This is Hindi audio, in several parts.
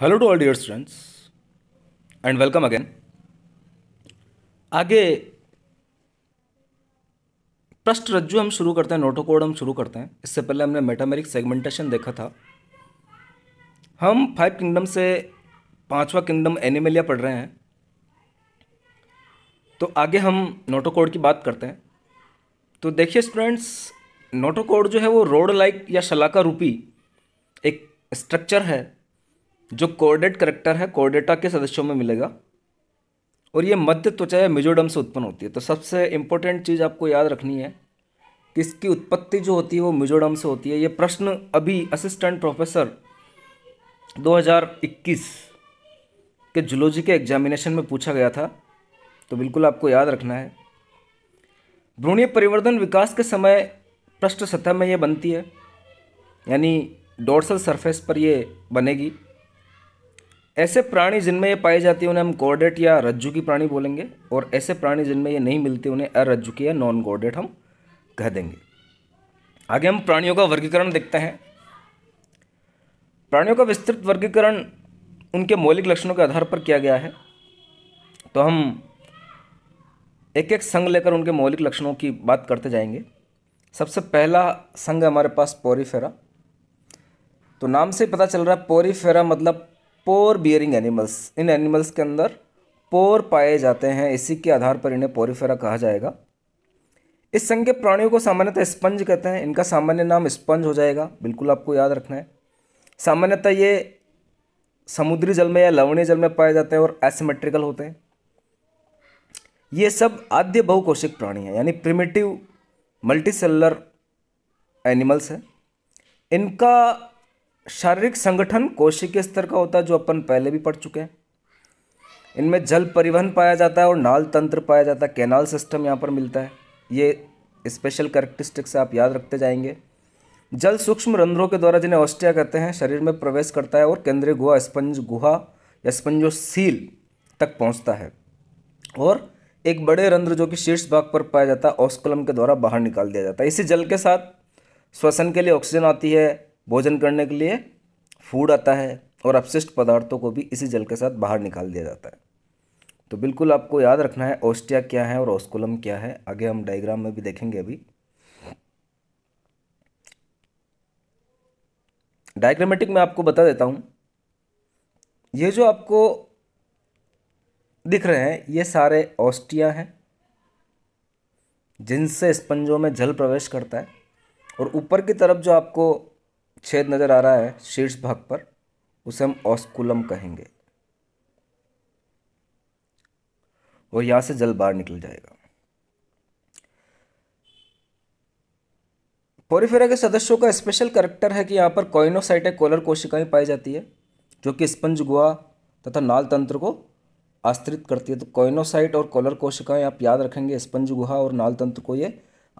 hello to all dear students and welcome again आगे प्रश्न रज्जु हम शुरू करते हैं नोटोकोड हम शुरू करते हैं इससे पहले हमने मेटामेरिक सेगमेंटेशन देखा था हम फाइव किंगडम से पांचवा किंगडम एनिमलिया पढ़ रहे हैं तो आगे हम नोटोकोड की बात करते हैं तो देखिए स्टूडेंट्स नोटोकोड जो है वो रोड लाइक या शलाका रूपी एक स्ट्रक्चर है जो कोर्डेट करेक्टर है कोर्डेटा के सदस्यों में मिलेगा और ये मध्य त्वचा या मिजोडम से उत्पन्न होती है तो सबसे इम्पोर्टेंट चीज़ आपको याद रखनी है कि इसकी उत्पत्ति जो होती है वो मिजोडम से होती है ये प्रश्न अभी असिस्टेंट प्रोफेसर 2021 के जुलॉजी के एग्जामिनेशन में पूछा गया था तो बिल्कुल आपको याद रखना है भ्रूणीय परिवर्तन विकास के समय पृष्ठ सतह में ये बनती है यानी डोर्सल सरफेस पर ये बनेगी ऐसे प्राणी जिनमें ये पाई जाती है उन्हें हम गोर्डेट या रज्जू की प्राणी बोलेंगे और ऐसे प्राणी जिनमें ये नहीं मिलती उन्हें अरज्जू की या नॉन गोर्डेट हम कह देंगे आगे हम प्राणियों का वर्गीकरण देखते हैं प्राणियों का विस्तृत वर्गीकरण उनके मौलिक लक्षणों के आधार पर किया गया है तो हम एक एक संघ लेकर उनके मौलिक लक्षणों की बात करते जाएंगे सबसे पहला संघ हमारे पास पोरीफेरा तो नाम से पता चल रहा है पोरीफेरा मतलब पोर बियरिंग एनिमल्स इन एनिमल्स के अंदर पोर पाए जाते हैं इसी के आधार पर इन्हें पोरीफेरा कहा जाएगा इस संघ के प्राणियों को सामान्यतः स्पंज कहते हैं इनका सामान्य नाम स्पंज हो जाएगा बिल्कुल आपको याद रखना है सामान्यतः ये समुद्री जल में या लवणीय जल में पाए जाते हैं और एसिमेट्रिकल होते हैं ये सब आद्य बहुकोशिक प्राणी हैं यानी प्रिमेटिव मल्टीसेलुलर एनिमल्स हैं इनका शारीरिक संगठन कोशिकीय स्तर का होता है जो अपन पहले भी पढ़ चुके हैं इनमें जल परिवहन पाया जाता है और नाल तंत्र पाया जाता है कैनाल सिस्टम यहाँ पर मिलता है ये स्पेशल से आप याद रखते जाएंगे जल सूक्ष्म रंध्रों के द्वारा जिन्हें ऑस्टिया कहते हैं शरीर में प्रवेश करता है और केंद्रीय गुहा स्पंज गुहा या सील तक पहुँचता है और एक बड़े रंध्र जो कि शीर्ष भाग पर पाया जाता है ऑस्कुलम के द्वारा बाहर निकाल दिया जाता है इसी जल के साथ श्वसन के लिए ऑक्सीजन आती है भोजन करने के लिए फूड आता है और अपशिष्ट पदार्थों को भी इसी जल के साथ बाहर निकाल दिया जाता है तो बिल्कुल आपको याद रखना है ओस्टिया क्या है और ओस्कुलम क्या है आगे हम डायग्राम में भी देखेंगे अभी डायग्रामेटिक में आपको बता देता हूँ ये जो आपको दिख रहे हैं ये सारे ऑस्टिया हैं जिनसे स्पंजों में जल प्रवेश करता है और ऊपर की तरफ जो आपको छेद नज़र आ रहा है शीर्ष भाग पर उसे हम ऑस्कुलम कहेंगे और यहां से जल बाहर निकल जाएगा पोरिफेरा के सदस्यों का स्पेशल करेक्टर है कि यहां पर कॉइनोसाइटे कोलर कोशिकाएं पाई जाती है जो कि स्पंज गुआ तथा नाल तंत्र को आश्रित करती है तो कॉइनोसाइट और कोलर कोशिकाएं आप याद रखेंगे स्पंज गुहा और नाल तंत्र को ये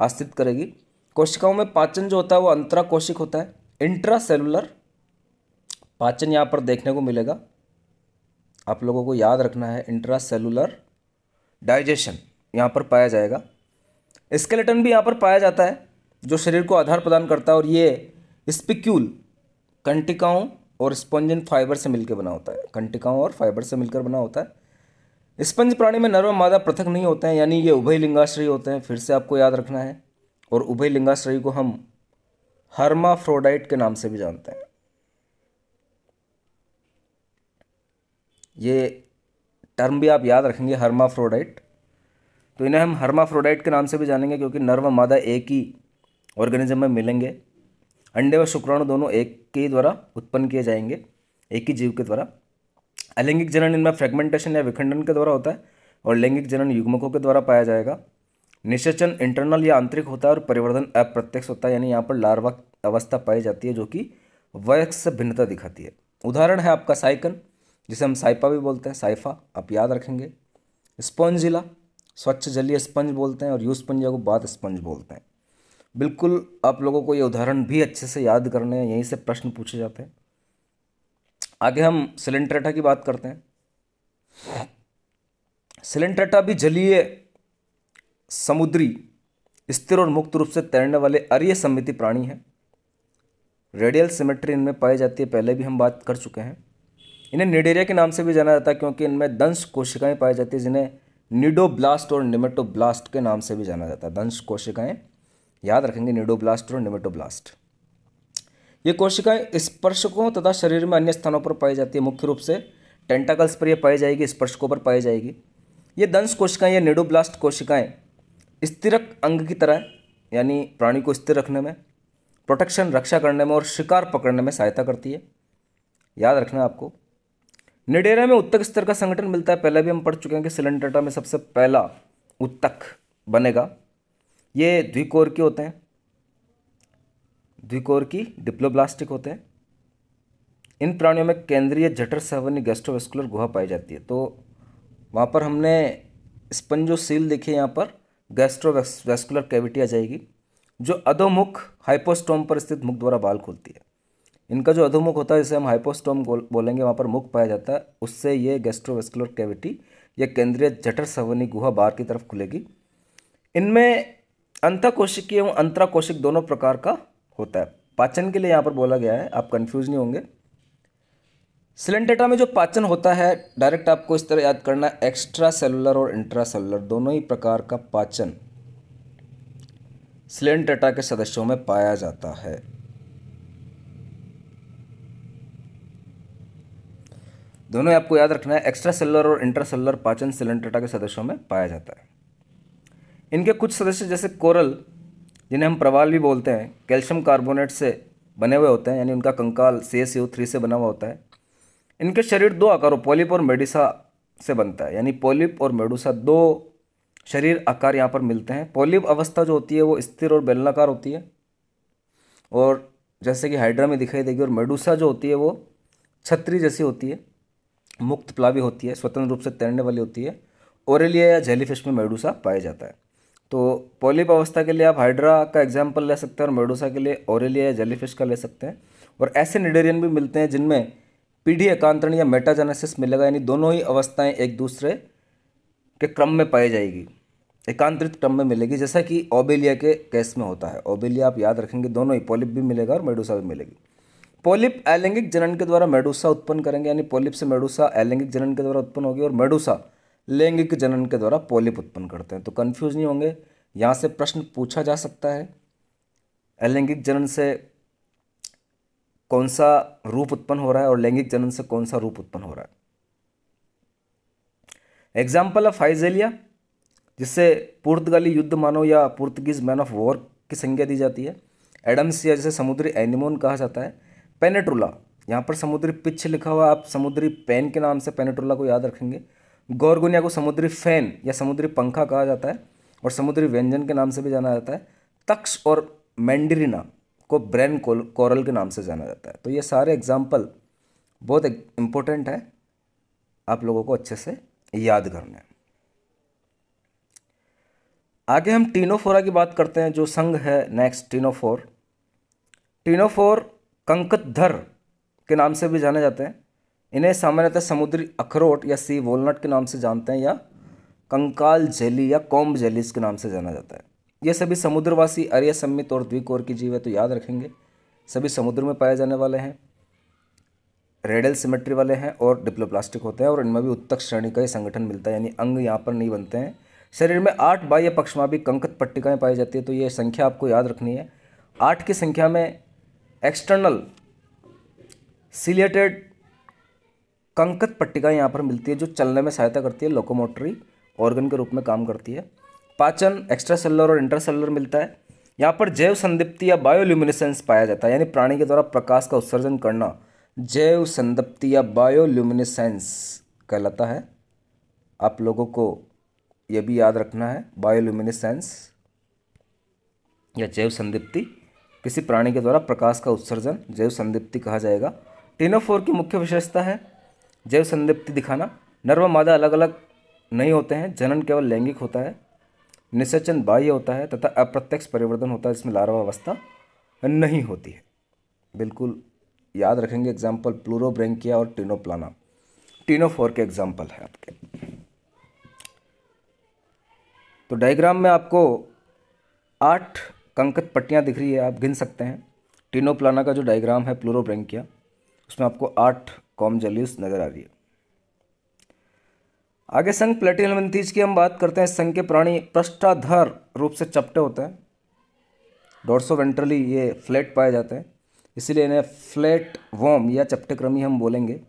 आश्रित करेगी कोशिकाओं में पाचन जो होता है वो अंतरा कोशिक होता है इंट्रा सेलुलर पाचन यहाँ पर देखने को मिलेगा आप लोगों को याद रखना है इंट्रा सेलुलर डाइजेशन यहाँ पर पाया जाएगा स्केलेटन भी यहाँ पर पाया जाता है जो शरीर को आधार प्रदान करता है और ये स्पिक्यूल कंटिकाओं और स्पंजन फाइबर से मिलकर बना होता है कंटिकाओं और फाइबर से मिलकर बना होता है स्पंज प्राणी में नर्व मादा पृथक नहीं होते हैं यानी ये उभय लिंगाश्रयी होते हैं फिर से आपको याद रखना है और उभय लिंगाश्रयी को हम हर्माफ्रोडाइट के नाम से भी जानते हैं ये टर्म भी आप याद रखेंगे हर्माफ्रोडाइट तो इन्हें हम हर्माफ्रोडाइट के नाम से भी जानेंगे क्योंकि नर व मादा एक ही ऑर्गेनिज्म में मिलेंगे अंडे व शुक्राणु दोनों एक के द्वारा उत्पन्न किए जाएंगे एक ही जीव के द्वारा अलैंगिक जनन इनमें फ्रेगमेंटेशन या विखंडन के द्वारा होता है और लैंगिक जनन युग्मकों के द्वारा पाया जाएगा निषेचन इंटरनल या आंतरिक होता है और परिवर्तन अप्रत्यक्ष होता है यानी यहाँ पर लार्वा अवस्था पाई जाती है जो कि वयस्क से भिन्नता दिखाती है उदाहरण है आपका साइकन जिसे हम साइपा भी बोलते हैं साइफा आप याद रखेंगे स्पंजिला स्वच्छ जलीय स्पंज बोलते हैं और यू स्पंज को बात स्पंज बोलते हैं बिल्कुल आप लोगों को ये उदाहरण भी अच्छे से याद करने हैं यहीं से प्रश्न पूछे जाते हैं आगे हम सिलेंट्रेटा की बात करते हैं सिलेंट्रेटा भी जलीय समुद्री स्थिर और मुक्त रूप से तैरने वाले अरिय समिति प्राणी हैं रेडियल सिमेट्री इनमें पाई जाती है पहले भी हम बात कर चुके हैं इन्हें निडेरिया के नाम से भी जाना जाता है क्योंकि इनमें दंश कोशिकाएं पाई जाती है जिन्हें निडोब्लास्ट और निमेटोब्लास्ट के नाम से भी जाना जाता है दंश कोशिकाएं याद रखेंगे निडोब्लास्ट और निमेटोब्लास्ट ये कोशिकाएं स्पर्शकों तथा शरीर में अन्य स्थानों पर पाई जाती है मुख्य रूप से टेंटाकल्स पर यह पाई जाएगी स्पर्शकों पर पाई जाएगी ये दंश कोशिकाएं या निडोब्लास्ट कोशिकाएं स्थिरक अंग की तरह यानी प्राणी को स्थिर रखने में प्रोटेक्शन रक्षा करने में और शिकार पकड़ने में सहायता करती है याद रखना आपको निडेरा में उत्तक स्तर का संगठन मिलता है पहले भी हम पढ़ चुके हैं कि सिलेंडेटा में सबसे पहला उत्तक बनेगा ये द्विकोर के होते हैं द्विकोर की डिप्लोब्लास्टिक होते हैं इन प्राणियों में केंद्रीय जटर सेवन गैस्ट्रोवेस्कुलर गुहा पाई जाती है तो वहाँ पर हमने स्पंजोसील देखी यहाँ पर वैस्कुलर कैविटी आ जाएगी जो अधोमुख हाइपोस्टोम पर स्थित मुख द्वारा बाल खोलती है इनका जो अधोमुख होता है जिसे हम हाइपोस्टोम बोलेंगे वहाँ पर मुख पाया जाता है उससे ये गैस्ट्रोवेस्कुलर कैविटी या केंद्रीय जठर सवनी गुहा बाहर की तरफ खुलेगी इनमें अंतकोशिकीय एवं अंतराकोशिक दोनों प्रकार का होता है पाचन के लिए यहाँ पर बोला गया है आप कन्फ्यूज नहीं होंगे सिलेंटेटा में जो पाचन होता है डायरेक्ट आपको इस तरह याद करना एक्स्ट्रा सेलुलर और इंट्रा सेलुलर दोनों ही प्रकार का पाचन सिलेंटेटा के सदस्यों में पाया जाता है दोनों आपको याद रखना है एक्स्ट्रा सेलुलर और इंट्रा सेलुलर पाचन सिलेंटेटा के सदस्यों में पाया जाता है इनके कुछ सदस्य जैसे कोरल जिन्हें हम प्रवाल भी बोलते हैं कैल्शियम कार्बोनेट से बने हुए होते हैं यानी उनका कंकाल सी एस यू थ्री से बना हुआ होता है इनके शरीर दो आकारों पॉलिप और मेडिसा से बनता है यानी पॉलिप और मेडुसा दो शरीर आकार यहाँ पर मिलते हैं पॉलिप अवस्था जो होती है वो स्थिर और बेलनाकार होती है और जैसे कि हाइड्रा में दिखाई देगी और मेडुसा जो होती है वो छतरी जैसी होती है मुक्त प्लावी होती है स्वतंत्र रूप से तैरने वाली होती है ओरेलिया या जेलीफिश में मेडूसा पाया जाता है तो पॉलिप अवस्था के लिए आप हाइड्रा का एग्जाम्पल ले सकते हैं और मेडुसा के लिए ओरेलिया या जेलीफिश का ले सकते हैं और ऐसे निडेरियन भी मिलते हैं जिनमें पीढ़ी एकांतरण या मेटाजेनेसिस मिलेगा यानी दोनों ही अवस्थाएं एक दूसरे के क्रम में पाई जाएगी एकांतरित क्रम में मिलेगी जैसा कि ओबेलिया के केस में होता है ओबेलिया आप याद रखेंगे दोनों ही पॉलिप भी मिलेगा और मेडूसा भी मिलेगी पॉलिप अलैंगिक जनन के द्वारा मेडूसा उत्पन्न करेंगे यानी पॉलिप से मेडूसा अलैंगिक जनन के द्वारा उत्पन्न होगी और मेडूसा लैंगिक जनन के द्वारा पॉलिप उत्पन्न करते हैं तो कन्फ्यूज नहीं होंगे यहाँ से प्रश्न पूछा जा सकता है अलैंगिक जनन से कौन सा रूप उत्पन्न हो रहा है और लैंगिक जनन से कौन सा रूप उत्पन्न हो रहा है एग्जाम्पल ऑफ फाइजेलिया जिससे पुर्तगाली युद्ध मानव या पुर्तगीज मैन ऑफ वॉर की संज्ञा दी जाती है एडम्स या जिसे समुद्री एनिमोन कहा जाता है पेनेट्रोला यहाँ पर समुद्री पिछ लिखा हुआ आप समुद्री पेन के नाम से पेनेट्रोला को याद रखेंगे गौरगुनिया को समुद्री फैन या समुद्री पंखा कहा जाता है और समुद्री व्यंजन के नाम से भी जाना जाता है तक्ष और मैंडरीना को ब्रेन कोरल के नाम से जाना जाता है तो ये सारे एग्जाम्पल बहुत इम्पोर्टेंट है आप लोगों को अच्छे से याद करने आगे हम टीनोफोरा की बात करते हैं जो संघ है नेक्स्ट टीनोफोर टीनोफोर कंकतधर के नाम से भी जाने जाते हैं इन्हें सामान्यतः समुद्री अखरोट या सी वॉलनट के नाम से जानते हैं या कंकाल जेली या कॉम्ब जेलीस के नाम से जाना जाता है ये सभी समुद्रवासी अर्य सम्मित और द्विकोर की जीव है तो याद रखेंगे सभी समुद्र में पाए जाने वाले हैं रेडल सिमेट्री वाले हैं और डिप्लोप्लास्टिक होते हैं और इनमें भी उत्तक श्रेणी का ही संगठन मिलता है यानी अंग यहाँ पर नहीं बनते हैं शरीर में आठ बाह्य पक्ष में भी कंकत पट्टिकाएँ पाई जाती है तो ये संख्या आपको याद रखनी है आठ की संख्या में एक्सटर्नल सिलेटेड कंकत पट्टिकाएँ यहाँ पर मिलती है जो चलने में सहायता करती है लोकोमोटरी ऑर्गन के रूप में काम करती है पाचन एक्स्ट्रा सेलर और इंटर सेलर मिलता है यहाँ पर जैव संदिप्ति या बायोल्यूमिनेसेंस पाया जाता है यानी प्राणी के द्वारा प्रकाश का उत्सर्जन करना जैव संदिप्ति या बायोल्यूमिनेसेंस कहलाता है आप लोगों को यह भी याद रखना है बायोल्यूमिनेसेंस या जैव संदिप्ति किसी प्राणी के द्वारा प्रकाश का उत्सर्जन जैव संदिप्ति कहा जाएगा टीनोफोर की मुख्य विशेषता है जैव संदिप्ति दिखाना नर्व मादा अलग अलग नहीं होते हैं जनन केवल लैंगिक होता है निषेचन बाह्य होता है तथा अप्रत्यक्ष परिवर्तन होता है जिसमें लार्वा अवस्था नहीं होती है बिल्कुल याद रखेंगे एग्जाम्पल प्लूरोब्रेंकिया और टीनोप्लाना टीनोफोर के एग्जाम्पल है आपके तो डायग्राम में आपको आठ कंकत पट्टियाँ दिख रही है आप गिन सकते हैं टीनोप्लाना का जो डायग्राम है प्लूरोब्रेंकिया उसमें आपको आठ कॉम जल्यूस नज़र आ रही है आगे संघ प्लेटिनमेंथीज की हम बात करते हैं संघ के प्राणी पृष्ठाधर रूप से चपटे होते हैं डोर्सो वेंट्रली ये फ्लैट पाए जाते हैं इसीलिए इन्हें फ्लैट वॉम या चपटेक्रमी हम बोलेंगे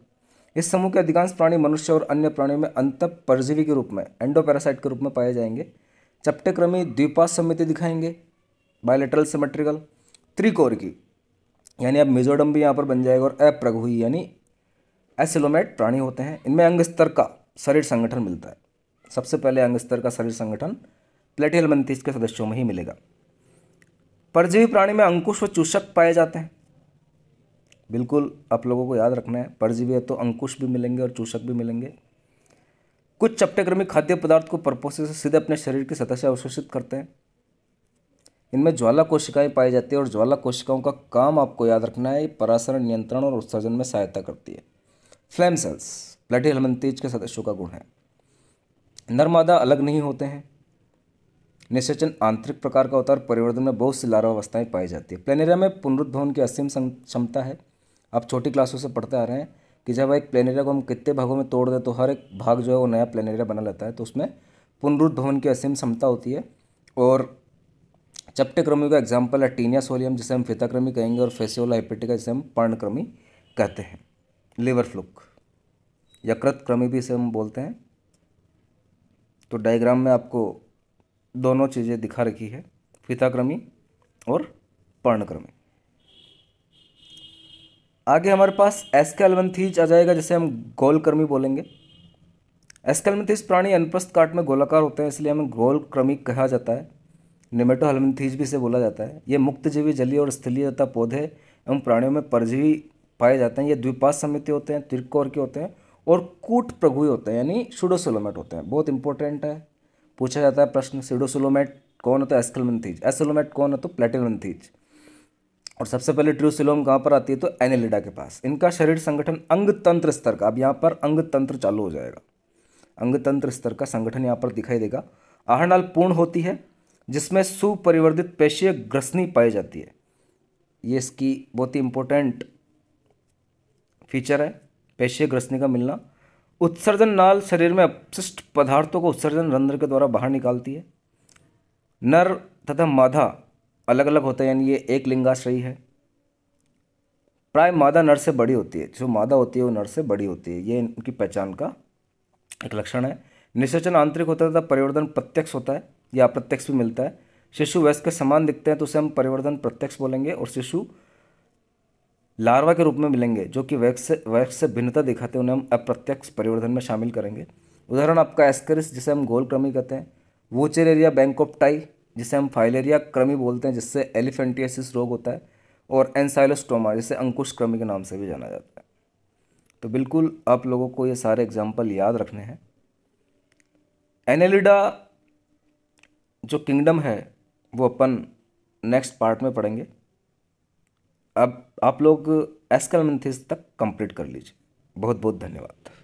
इस समूह के अधिकांश प्राणी मनुष्य और अन्य प्राणियों में अंत परजीवी के रूप में एंडोपैरासाइट के रूप में पाए जाएंगे चपटेक्रमी द्वीपा समिति दिखाएंगे बायोलेटरल सिमेट्रिकल त्रिकोर की यानी अब मिजोडम भी यहाँ पर बन जाएगा और अप्रघुई यानी एसिलोमेट प्राणी होते हैं इनमें अंग स्तर का शरीर संगठन मिलता है सबसे पहले अंग स्तर का शरीर संगठन प्लेटियल मंथिस के सदस्यों में ही मिलेगा परजीवी प्राणी में अंकुश व चूषक पाए जाते हैं बिल्कुल आप लोगों को याद रखना है परजीवी है तो अंकुश भी मिलेंगे और चूषक भी मिलेंगे कुछ चपटेक्रमी खाद्य पदार्थ को परपोसे से सीधे अपने शरीर की सतह से अवशोषित करते हैं इनमें ज्वाला कोशिकाएं पाई जाती है और ज्वाला कोशिकाओं का काम आपको याद रखना है ये परासरण नियंत्रण और उत्सर्जन में सहायता करती है फ्लेम सेल्स ब्लड हलमन तेज के सदस्यों का गुण है नर्मादा अलग नहीं होते हैं निश्चन आंतरिक प्रकार का होता है और परिवर्तन में बहुत सी लारा अवस्थाएं पाई जाती है प्लेनेरिया में पुनरुद्भवन की असीम क्षमता है आप छोटी क्लासों से पढ़ते आ रहे हैं कि जब एक प्लेनेरिया को हम कितने भागों में तोड़ दें तो हर एक भाग जो है वो नया प्लेनेरिया बना लेता है तो उसमें पुनरुद्भवन की असीम क्षमता होती है और चपटेक्रमी का एग्जाम्पल है टीनिया सोलियम जिसे हम फिताक्रमी कहेंगे और फेसियोला हिपेटिका जिसे हम पर्णक्रमी कहते हैं लिवर फ्लुक यकृत क्रमी भी इसे हम बोलते हैं तो डायग्राम में आपको दोनों चीज़ें दिखा रखी है फिताक्रमी और पर्णक्रमी आगे हमारे पास एस्केलवंथीज आ जाएगा जिसे हम गोलकर्मी बोलेंगे एस्केलवंथीज प्राणी अनप्रस्थ काट में गोलाकार होते हैं इसलिए हमें गोलक्रमी कहा जाता है निमेटोहलमथीज भी इसे बोला जाता है ये मुक्त जीवी जलीय और स्थलीय तथा पौधे एवं प्राणियों में परजीवी पाए जाते हैं ये द्विपात समिति होते हैं त्रिकोर के होते हैं और कूट प्रभु होते हैं यानी शूडोसोलोमेट होते हैं बहुत इंपॉर्टेंट है पूछा जाता है प्रश्न सीडोसोलोमेट कौन होता है एस्कलमनथीज एसोलोमेट कौन है तो प्लेटिलमनथीज और सबसे पहले ट्रूसिलोम कहाँ पर आती है तो एनिलिडा के पास इनका शरीर संगठन अंग तंत्र स्तर का अब यहाँ पर अंग तंत्र चालू हो जाएगा अंग तंत्र स्तर का संगठन यहाँ पर दिखाई देगा आहरणाल पूर्ण होती है जिसमें सुपरिवर्धित पेशीय ग्रसनी पाई जाती है ये इसकी बहुत ही इम्पोर्टेंट फीचर है पेशे ग्रसने का मिलना उत्सर्जन नाल शरीर में अपशिष्ट पदार्थों को उत्सर्जन रंध्र के द्वारा बाहर निकालती है नर तथा मादा अलग अलग होता है यानी ये एक लिंगाश्रयी है प्राय मादा नर से बड़ी होती है जो मादा होती है वो नर से बड़ी होती है ये इनकी पहचान का एक लक्षण है निषेचन आंतरिक होता है तथा परिवर्तन प्रत्यक्ष होता है या अप्रत्यक्ष भी मिलता है शिशु वयस्क के समान दिखते हैं तो उसे हम परिवर्तन प्रत्यक्ष बोलेंगे और शिशु लार्वा के रूप में मिलेंगे जो कि वैक्स से वैक्स से भिन्नता दिखाते हैं उन्हें हम अप्रत्यक्ष परिवर्धन में शामिल करेंगे उदाहरण आपका एस्करिस जिसे हम गोल क्रमी कहते हैं ऑफ टाई जिसे हम फाइलेरिया क्रमी बोलते हैं जिससे एलिफेंटियासिस रोग होता है और एनसाइलोस्टोमा जिसे अंकुश क्रमी के नाम से भी जाना जाता है तो बिल्कुल आप लोगों को ये सारे एग्जाम्पल याद रखने हैं एनेलिडा जो किंगडम है वो अपन नेक्स्ट पार्ट में पढ़ेंगे अब आप लोग एस्कलमेंथिस तक कंप्लीट कर लीजिए बहुत बहुत धन्यवाद